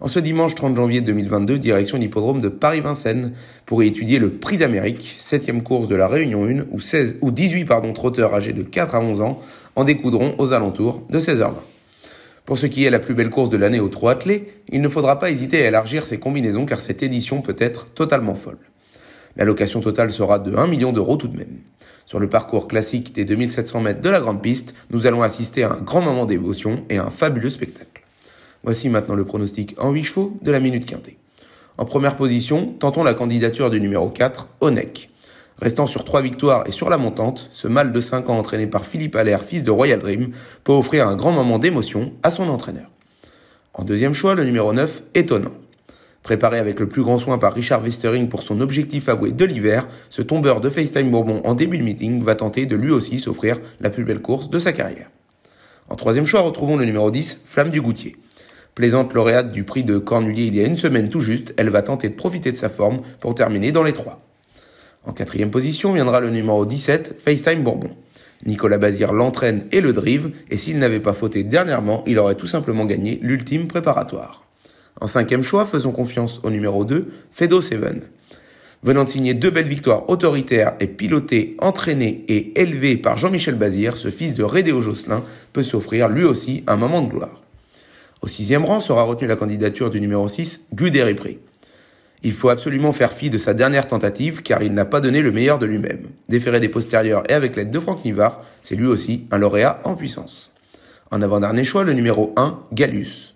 En ce dimanche 30 janvier 2022, direction l'hippodrome de Paris-Vincennes pour y étudier le Prix d'Amérique, septième course de la Réunion 1, où, 16, ou 18 pardon, trotteurs âgés de 4 à 11 ans en découdront aux alentours de 16h20. Pour ce qui est la plus belle course de l'année aux trois attelés, il ne faudra pas hésiter à élargir ses combinaisons car cette édition peut être totalement folle. L'allocation totale sera de 1 million d'euros tout de même. Sur le parcours classique des 2700 mètres de la grande piste, nous allons assister à un grand moment d'émotion et un fabuleux spectacle. Voici maintenant le pronostic en 8 chevaux de la minute quintée. En première position, tentons la candidature du numéro 4, Onek. Restant sur trois victoires et sur la montante, ce mâle de 5 ans entraîné par Philippe Allaire, fils de Royal Dream, peut offrir un grand moment d'émotion à son entraîneur. En deuxième choix, le numéro 9, étonnant. Préparé avec le plus grand soin par Richard Westering pour son objectif avoué de l'hiver, ce tombeur de FaceTime Bourbon en début de meeting va tenter de lui aussi s'offrir la plus belle course de sa carrière. En troisième choix, retrouvons le numéro 10, Flamme du Goutier. Plaisante lauréate du prix de Cornulier il y a une semaine tout juste, elle va tenter de profiter de sa forme pour terminer dans les trois. En quatrième position viendra le numéro 17, FaceTime Bourbon. Nicolas Bazir l'entraîne et le drive, et s'il n'avait pas fauté dernièrement, il aurait tout simplement gagné l'ultime préparatoire. En cinquième choix, faisons confiance au numéro 2, Fedo Seven. Venant de signer deux belles victoires autoritaires et piloté, entraîné et élevé par Jean-Michel Bazir, ce fils de Rédéo Josselin peut s'offrir lui aussi un moment de gloire. Au sixième rang sera retenue la candidature du numéro 6, Guderipré. Il faut absolument faire fi de sa dernière tentative car il n'a pas donné le meilleur de lui-même. Déféré des postérieurs et avec l'aide de Franck Nivard, c'est lui aussi un lauréat en puissance. En avant-dernier choix, le numéro 1, Gallus.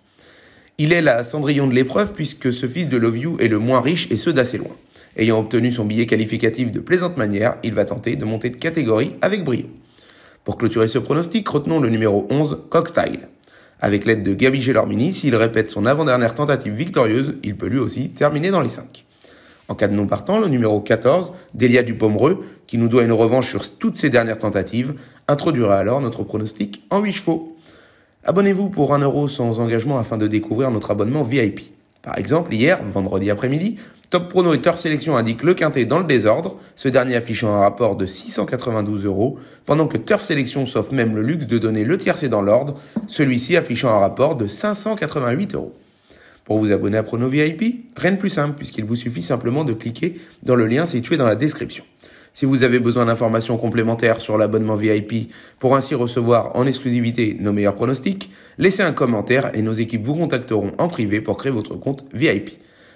Il est la Cendrillon de l'épreuve puisque ce fils de You est le moins riche et ce d'assez loin. Ayant obtenu son billet qualificatif de plaisante manière, il va tenter de monter de catégorie avec brio. Pour clôturer ce pronostic, retenons le numéro 11, Cockstyle. Avec l'aide de Gabi Gellormini, s'il répète son avant-dernière tentative victorieuse, il peut lui aussi terminer dans les 5. En cas de non partant, le numéro 14, Delia Dupomereux, qui nous doit une revanche sur toutes ses dernières tentatives, introduira alors notre pronostic en 8 chevaux. Abonnez-vous pour 1€ sans engagement afin de découvrir notre abonnement VIP. Par exemple, hier, vendredi après-midi, Top Prono et Turf Sélection indiquent le quintet dans le désordre, ce dernier affichant un rapport de 692 euros, pendant que Turf Sélection s'offre même le luxe de donner le tiercé dans l'ordre, celui-ci affichant un rapport de 588 euros. Pour vous abonner à Prono VIP, rien de plus simple puisqu'il vous suffit simplement de cliquer dans le lien situé dans la description. Si vous avez besoin d'informations complémentaires sur l'abonnement VIP pour ainsi recevoir en exclusivité nos meilleurs pronostics, laissez un commentaire et nos équipes vous contacteront en privé pour créer votre compte VIP.